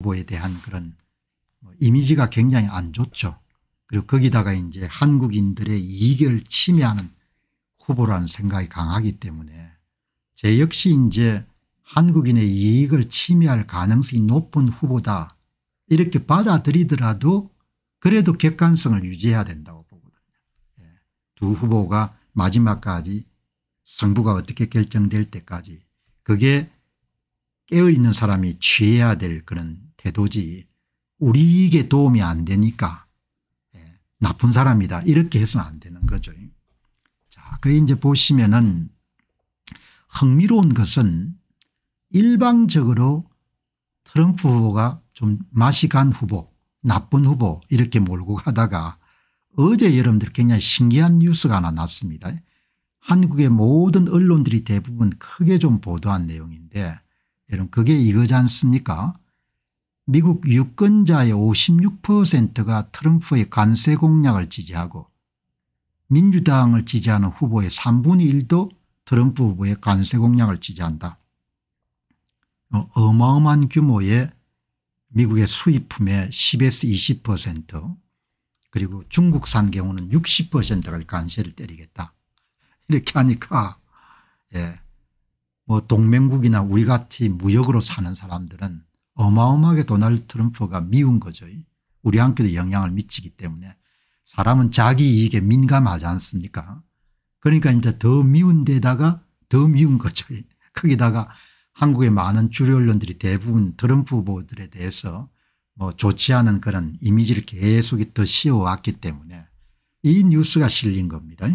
후보에 대한 그런 뭐 이미지가 굉장히 안 좋죠. 그리고 거기다가 이제 한국인들의 이익을 침해하는 후보라는 생각이 강하기 때문에 제 역시 이제 한국인의 이익을 침해할 가능성이 높은 후보다 이렇게 받아들이더라도 그래도 객관성을 유지해야 된다고 보거든요. 예. 두 후보가 마지막까지 승부가 어떻게 결정될 때까지 그게 깨어있는 사람이 취해야 될 그런 배도지 우리에게 도움이 안 되니까 예, 나쁜 사람이다 이렇게 해서는 안 되는 거죠. 자, 그 이제 보시면은 흥미로운 것은 일방적으로 트럼프 후보가 좀 맛이 간 후보 나쁜 후보 이렇게 몰고 가다가 어제 여러분들 굉장히 신기한 뉴스가 하나 났습니다. 한국의 모든 언론들이 대부분 크게 좀 보도한 내용인데 여러분 그게 이거지 않습니까 미국 유권자의 56%가 트럼프의 관세 공약을 지지하고 민주당을 지지하는 후보의 3분의 1도 트럼프 후보의 관세 공약을 지지한다. 어, 어마어마한 규모의 미국의 수입품의 10에서 20% 그리고 중국산 경우는 60%가 관세를 때리겠다. 이렇게 하니까 예. 뭐 동맹국이나 우리 같이 무역으로 사는 사람들은 어마어마하게 도널드 트럼프가 미운 거죠. 우리한테도 영향을 미치기 때문에 사람은 자기 이익에 민감하지 않습니까? 그러니까 이제 더 미운 데다가 더 미운 거죠. 거기다가 한국의 많은 주류 언론들이 대부분 트럼프 후보들에 대해서 뭐 좋지 않은 그런 이미지를 계속 더 씌워왔기 때문에 이 뉴스가 실린 겁니다.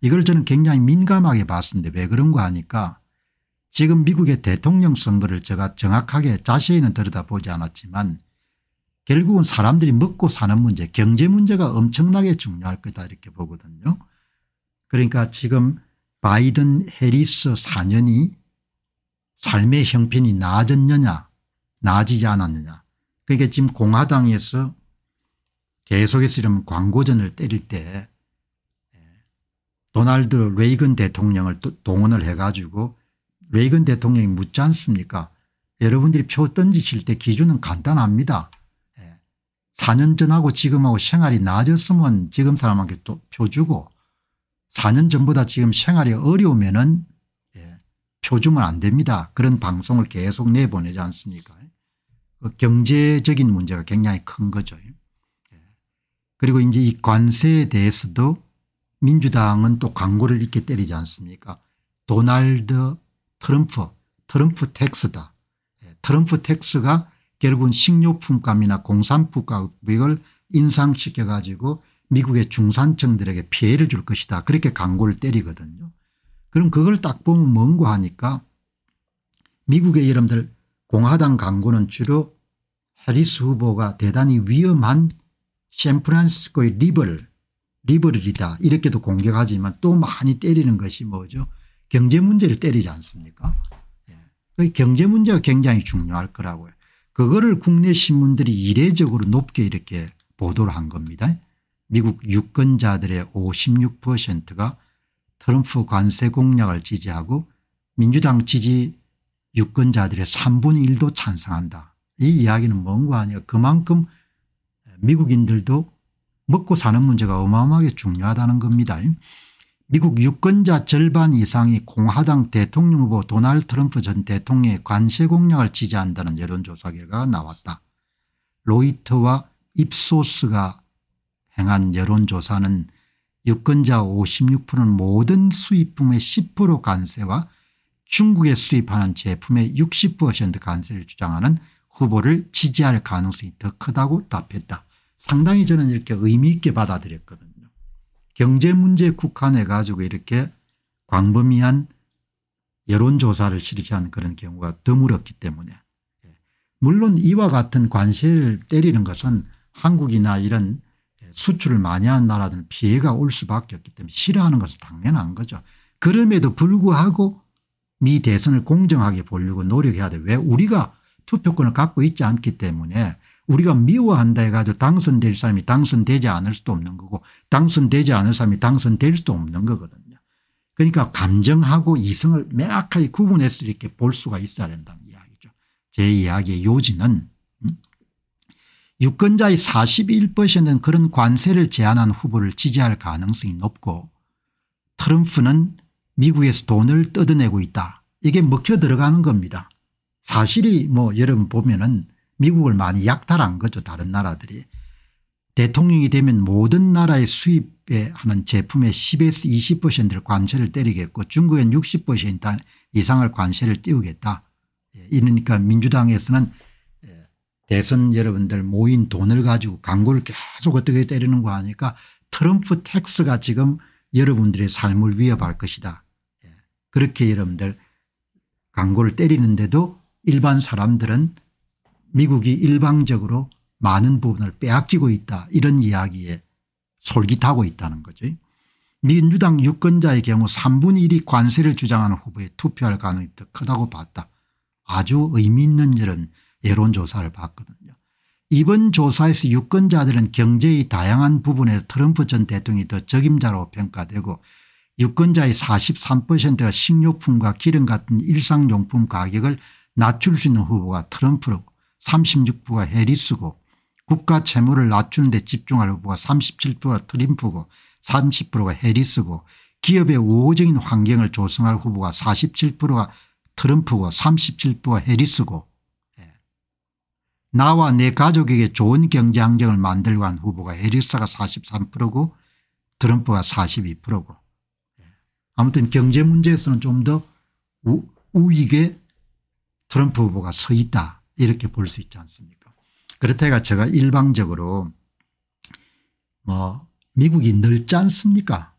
이걸 저는 굉장히 민감하게 봤는데 왜 그런가 하니까 지금 미국의 대통령 선거를 제가 정확하게 자세히는 들여다보지 않았지만 결국은 사람들이 먹고 사는 문제 경제 문제가 엄청나게 중요할 거다 이렇게 보거든요. 그러니까 지금 바이든 해리스 4년이 삶의 형편이 나아졌느냐 나아지지 않았느냐 그러니까 지금 공화당에서 계속해서 이런 광고전을 때릴 때 예, 도널드 레이건 대통령을 동원을 해가지고 레이건 대통령이 묻지 않습니까 여러분들이 표 던지실 때 기준은 간단합니다. 4년 예. 전하고 지금하고 생활이 나아졌으면 지금 사람한테 또 표 주고 4년 전보다 지금 생활이 어려우면 은표 예, 주면 안 됩니다. 그런 방송을 계속 내보내지 않습니까 그 경제적인 문제가 굉장히 큰 거죠. 예. 그리고 이제 이 관세에 대해서도 민주당은 또 광고를 이렇게 때리지 않습니까 도날드 트럼프 트럼프 텍스다. 예, 트럼프 텍스가 결국은 식료품값이나 공산품 가을 인상시켜 가지고 미국의 중산층들에게 피해를 줄 것이다. 그렇게 광고를 때리거든요. 그럼 그걸 딱 보면 뭔고 하니까 미국의 여러분들 공화당 광고는 주로 해리스 후보가 대단히 위험한 샌프란시스코의 리벌 리버이다 이렇게도 공격하지만 또 많이 때리는 것이 뭐죠 경제 문제를 때리지 않습니까? 그 경제 문제가 굉장히 중요할 거라고요. 그거를 국내 신문들이 이례적으로 높게 이렇게 보도를 한 겁니다. 미국 유권자들의 56%가 트럼프 관세 공약을 지지하고 민주당 지지 유권자들의 3분의 1도 찬성한다. 이 이야기는 뭔가 아니야. 그만큼 미국인들도 먹고 사는 문제가 어마어마하게 중요하다는 겁니다. 미국 유권자 절반 이상이 공화당 대통령 후보 도널드 트럼프 전 대통령의 관세 공약을 지지한다는 여론조사 결과가 나왔다. 로이터와 입소스가 행한 여론조사는 유권자 56%는 모든 수입품의 10% 관세와 중국에 수입하는 제품의 60% 관세를 주장하는 후보를 지지할 가능성이 더 크다고 답했다. 상당히 저는 이렇게 의미 있게 받아들였거든요. 경제 문제 국한해 가지고 이렇게 광범위한 여론조사를 실시한 그런 경우가 드물었기 때문에 예. 물론 이와 같은 관세를 때리는 것은 한국이나 이런 수출을 많이 한 나라들은 피해가 올 수밖에 없기 때문에 싫어하는 것은 당연한 거죠. 그럼에도 불구하고 미 대선을 공정하게 보려고 노력해야 돼. 왜 우리가 투표권을 갖고 있지 않기 때문에 우리가 미워한다 해가지고 당선될 사람이 당선되지 않을 수도 없는 거고 당선되지 않을 사람이 당선될 수도 없는 거거든요. 그러니까 감정하고 이성을 명확하게 구분해서 이렇게 볼 수가 있어야 된다는 이야기죠. 제 이야기의 요지는 음? 유권자의 41%는 그런 관세를 제한한 후보를 지지할 가능성이 높고 트럼프는 미국에서 돈을 뜯어내고 있다. 이게 먹혀 들어가는 겁니다. 사실이 뭐 여러분 보면은 미국을 많이 약탈한 거죠 다른 나라들이. 대통령이 되면 모든 나라의 수입에 하는 제품의 10에서 20%를 관세를 때리겠고 중국엔 60% 이상을 관세를 띄우겠다. 예, 이러니까 민주당에서는 예, 대선 여러분들 모인 돈을 가지고 광고를 계속 어떻게 때리는 거 하니까 트럼프 텍스가 지금 여러분들의 삶을 위협할 것이다. 예, 그렇게 여러분들 광고를 때리는데도 일반 사람들은 미국이 일방적으로 많은 부분을 빼앗기고 있다 이런 이야기에 솔깃하고 있다는 거죠. 민주당 유권자의 경우 3분의 1이 관세를 주장하는 후보에 투표할 가능성이 더 크다고 봤다. 아주 의미 있는 이런 여론조사를 봤거든요. 이번 조사에서 유권자들은 경제의 다양한 부분에서 트럼프 전 대통령이 더 적임자로 평가되고 유권자의 43%가 식료품과 기름 같은 일상용품 가격을 낮출 수 있는 후보가 트럼프로 36%가 해리스고 국가 채무를 낮추는 데 집중할 후보가 37%가 트림프고 30%가 해리스고 기업의 우호적인 환경을 조성할 후보가 47%가 트럼프고 37%가 해리스고 예. 나와 내 가족에게 좋은 경제 환경을 만들고 한 후보가 해리스가 43%고 트럼프가 42%고 예. 아무튼 경제 문제에서는 좀 더 우익에 트럼프 후보가 서 있다 이렇게 볼 수 있지 않습니까 그렇다가 제가 일방적으로 뭐 미국이 넓지 않습니까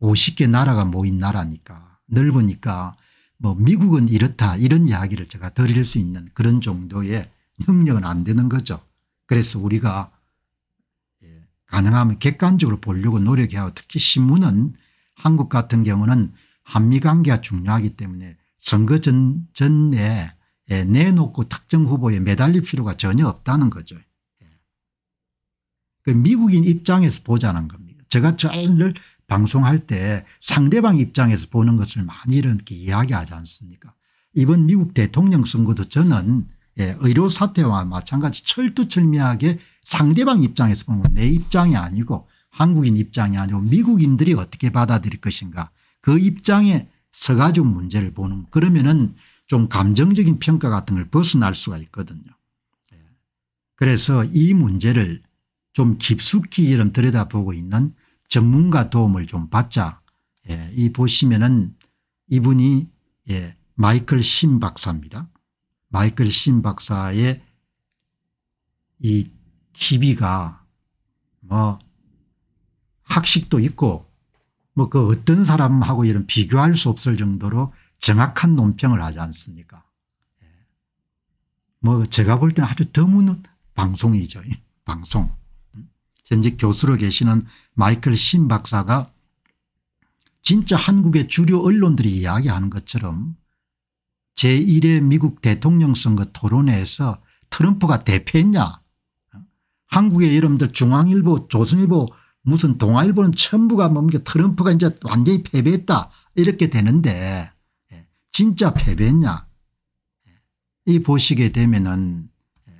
50개 예, 나라가 모인 나라니까 넓으니까 뭐 미국은 이렇다 이런 이야기를 제가 드릴 수 있는 그런 정도의 능력은 안 되는 거죠. 그래서 우리가 예, 가능하면 객관적으로 보려고 노력해야 하고 특히 신문은 한국 같은 경우는 한미 관계가 중요하기 때문에 선거 전, 전에 예, 내놓고 특정 후보에 매달릴 필요가 전혀 없다는 거죠. 예. 그 미국인 입장에서 보자는 겁니다. 제가 저를 방송할 때 상대방 입장에서 보는 것을 많이 이렇게 이야기하지 않습니까 이번 미국 대통령 선거도 저는 예, 의료 사태와 마찬가지 철두철미하게 상대방 입장에서 보면 내 입장이 아니고 한국인 입장이 아니고 미국인들이 어떻게 받아들일 것인가 그 입장에 서가지고 문제를 보는 그러면은 좀 감정적인 평가 같은 걸 벗어날 수가 있거든요. 예. 그래서 이 문제를 좀 깊숙이 이런 들여다보고 있는 전문가 도움을 좀 받자. 예, 이 보시면은 이분이 예, 마이클 신 박사입니다. 마이클 신 박사의 이 TV가 뭐 학식도 있고 뭐 그 어떤 사람하고 이런 비교할 수 없을 정도로 정확한 논평을 하지 않습니까 예. 뭐 제가 볼 때는 아주 드문 방송이죠. 방송. 음? 현재 교수로 계시는 마이클 신 박사가 진짜 한국의 주류 언론들이 이야기하는 것처럼 제1의 미국 대통령 선거 토론회에서 트럼프가 대패했냐 어? 한국의 여러분들 중앙일보 조선일보 무슨 동아일보는 전부가 뭡니까 트럼프가 이제 완전히 패배했다 이렇게 되는데 진짜 패배냐 이 보시게 되면은 예,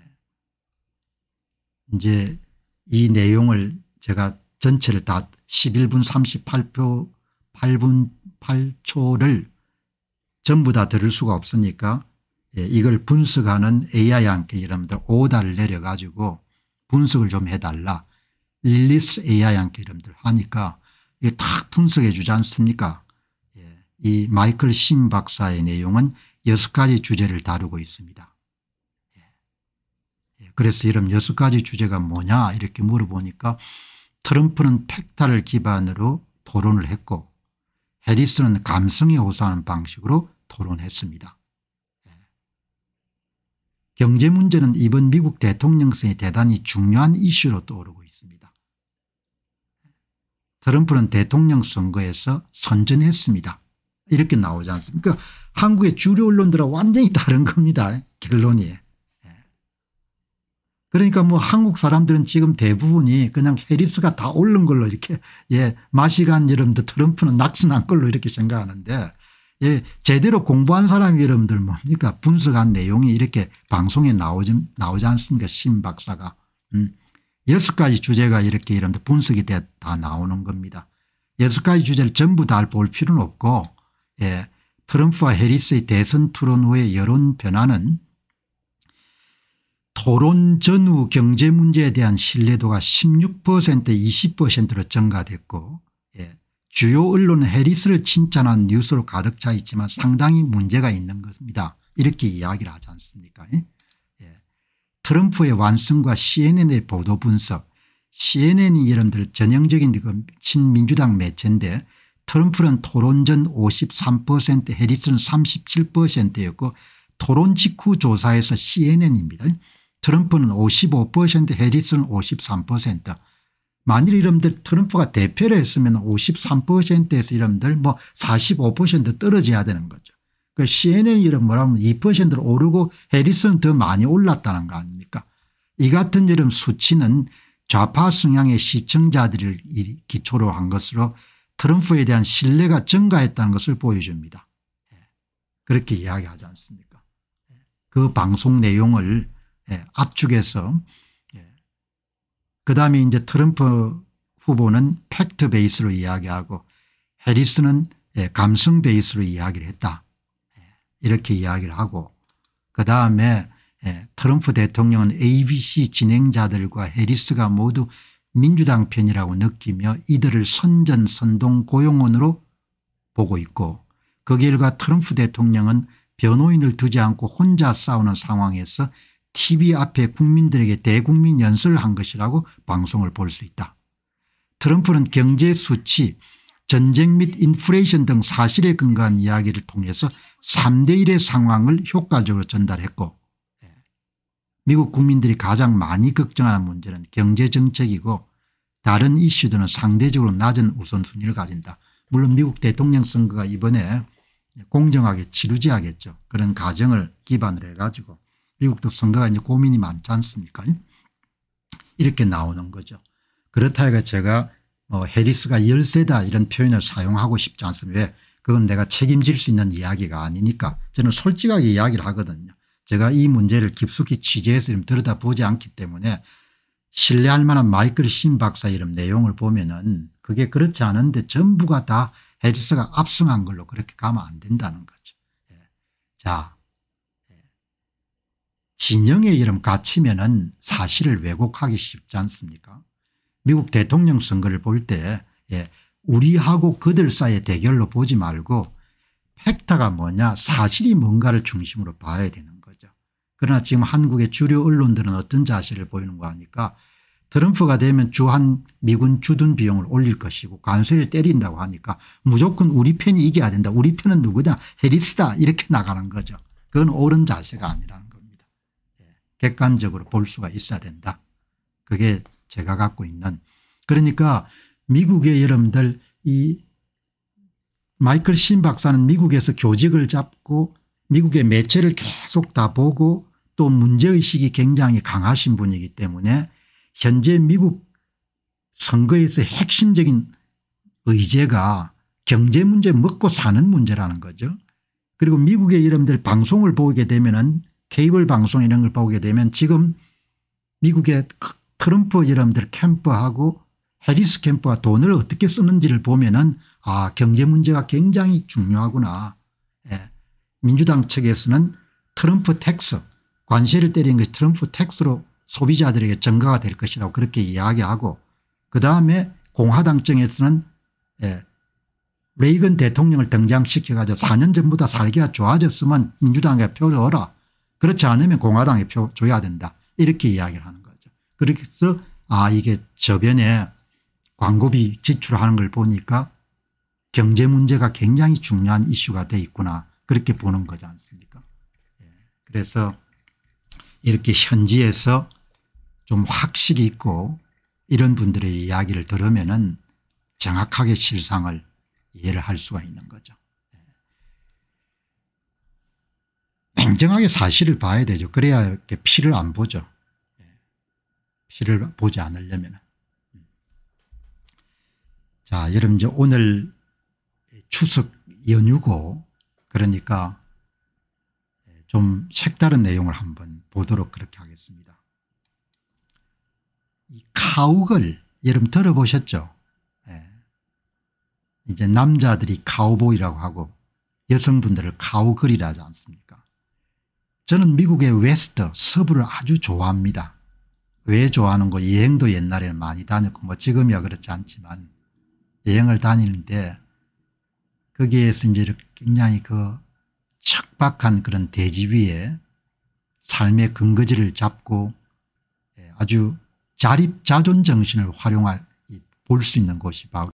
이제 이 내용을 제가 전체를 다 11분 38표 8분 8초를 전부 다 들을 수가 없으니까 예, 이걸 분석하는 AI 함께 여러분들 오다를 내려가지고 분석을 좀 해달라. 릴리스 AI 함께 여러분들 하니까 이게 탁 분석해 주지 않습니까? 이 마이클 심 박사의 내용은 여섯 가지 주제를 다루고 있습니다. 예. 예, 그래서 이런 여섯 가지 주제가 뭐냐 이렇게 물어보니까 트럼프는 팩타를 기반으로 토론을 했고 해리스는 감성에 호소하는 방식으로 토론했습니다. 예. 경제 문제는 이번 미국 대통령 선이 대단히 중요한 이슈로 떠오르고 있습니다. 트럼프는 대통령 선거에서 선전했습니다. 이렇게 나오지 않습니까 그러니까 한국의 주류 언론들하고 완전히 다른 겁니다 결론이. 예. 그러니까 뭐 한국 사람들은 지금 대부분이 그냥 해리스가 다 오른 걸로 이렇게 예 마시간 여러분들 트럼프는 낚시난 걸로 이렇게 생각하는데 예 제대로 공부한 사람 여러분들 뭡니까 분석한 내용이 이렇게 방송에 나오지 나오지 않습니까 신 박사가 음여 가지 주제가 이렇게 여러분들 분석이 돼다 나오는 겁니다 여 가지 주제를 전부 다 볼 필요는 없고 예, 트럼프와 해리스의 대선 토론 후의 여론 변화는 토론 전후 경제 문제에 대한 신뢰도가 16% 20%로 증가됐고 예, 주요 언론 해리스를 칭찬한 뉴스로 가득 차 있지만 상당히 문제가 있는 것입니다. 이렇게 이야기를 하지 않습니까 예. 예. 트럼프의 완성과 cnn의 보도 분석 cnn이 여러분들 전형적인 그 친민주당 매체인데 트럼프는 토론 전 53% 해리스는 37%였고 토론 직후 조사에서 cnn입니다. 트럼프는 55% 해리스는 53% 만일 이름들 트럼프가 대표를 했으면 53%에서 이름들 뭐 45% 떨어져야 되는 거죠. 그 CNN 이름 뭐라면 2%를 오르고 해리스는 더 많이 올랐다는 거 아닙니까 이 같은 이름 수치는 좌파 성향의 시청자들을 기초로 한 것으로 트럼프에 대한 신뢰가 증가했다는 것을 보여줍니다. 예. 그렇게 이야기하지 않습니까 예. 그 방송 내용을 예, 압축해서 그다음에 이제 트럼프 후보는 팩트 베이스로 이야기하고 해리스는 감성 베이스로 이야기를 했다 이렇게 이야기를 하고 그다음에 트럼프 대통령은 abc 진행자들과 해리스가 모두 민주당 편이라고 느끼며 이들을 선전 선동 고용원으로 보고 있고 그 결과 트럼프 대통령은 변호인을 두지 않고 혼자 싸우는 상황에서 tv 앞에 국민들에게 대국민 연설을 한 것이라고 방송을 볼 수 있다. 트럼프는 경제 수치 전쟁 및 인플레이션 등 사실에 근거한 이야기를 통해서 3대1의 상황을 효과적으로 전달했고 미국 국민들이 가장 많이 걱정하는 문제는 경제정책이고 다른 이슈들은 상대적으로 낮은 우선순위를 가진다. 물론 미국 대통령 선거가 이번에 공정하게 치루지하겠죠. 그런 가정을 기반으로 해가지고 미국도 선거가 이제 고민이 많지 않습니까 이렇게 나오는 거죠. 그렇다 해가 제가 뭐 해리스가 열세다 이런 표현을 사용하고 싶지 않습니다. 왜 그건 내가 책임질 수 있는 이야기가 아니니까 저는 솔직하게 이야기를 하거든요. 제가 이 문제를 깊숙이 취재해서 들여다보지 않기 때문에 신뢰할 만한 마이클 신 박사 이름 내용을 보면 은 그게 그렇지 않은데 전부가 다 해리스가 압승한 걸로 그렇게 가면 안 된다는 거죠. 예. 자 예. 진영의 이름 갇히면은 사실을 왜곡하기 쉽지 않습니까 미국 대통령 선거를 볼때 예, 우리하고 그들 사이의 대결로 보지 말고 팩타가 뭐냐 사실이 뭔가를 중심으로 봐야 되는 그러나 지금 한국의 주류 언론들은 어떤 자세를 보이는 가하니까 트럼프가 되면 주한 미군 주둔 비용을 올릴 것이고 관세를 때린다고 하니까 무조건 우리 편이 이겨야 된다. 우리 편은 누구냐 해리스다 이렇게 나가는 거죠. 그건 옳은 자세가 아니라는 겁니다. 예, 객관적으로 볼 수가 있어야 된다. 그게 제가 갖고 있는 그러니까 미국의 여러분들 이 마이클 신 박사는 미국에서 교직을 잡고 미국의 매체를 계속 다 보고 또 문제의식이 굉장히 강하신 분이기 때문에 현재 미국 선거에서 핵심적인 의제가 경제 문제 먹고 사는 문제라는 거죠. 그리고 미국의 여러분들 방송을 보게 되면 은 케이블 방송 이런 걸 보게 되면 지금 미국의 트럼프 여러분들 캠프하고 해리스 캠프와 돈을 어떻게 쓰는지를 보면 은아 경제 문제가 굉장히 중요하구나. 예. 민주당 측에서는 트럼프 텍스 관세를 때린 것이 트럼프 텍스로 소비자들에게 증가가 될 것이라고 그렇게 이야기하고 그다음에 공화당정에서는 예, 레이건 대통령을 등장시켜 가지고 4년 전보다 살기가 좋아졌으면 민주당에 표를어라 그렇지 않으면 공화당에 표 줘야 된다. 이렇게 이야기를 하는 거죠. 그래서 아 이게 저변에 광고비 지출하는 걸 보니까 경제 문제가 굉장히 중요한 이슈가 돼 있구나 그렇게 보는 거지 않습니까 예. 그래서 이렇게 현지에서 좀 확실히 있고 이런 분들의 이야기를 들으면 은 정확하게 실상을 이해를 할 수가 있는 거죠. 예. 냉정하게 사실을 봐야 되죠. 그래야 이렇게 피를 안 보죠. 예. 피를 보지 않으려면. 자, 여러분 이제 오늘 추석 연휴고 그러니까 좀 색다른 내용을 한번 보도록 그렇게 하겠습니다. 이 카욱을 여러분 들어보셨죠? 예. 이제 남자들이 카우보이라고 하고 여성분들을 카우걸이라 하지 않습니까? 저는 미국의 웨스트 서부를 아주 좋아합니다. 왜 좋아하는 거 여행도 옛날에는 많이 다녔고 뭐 지금이야 그렇지 않지만 여행을 다니는데 거기에서 이제 굉장히 그 척박한 그런 대지 위에 삶의 근거지를 잡고 예, 아주 자립 자존 정신을 활용할 볼 수 있는 곳이 바로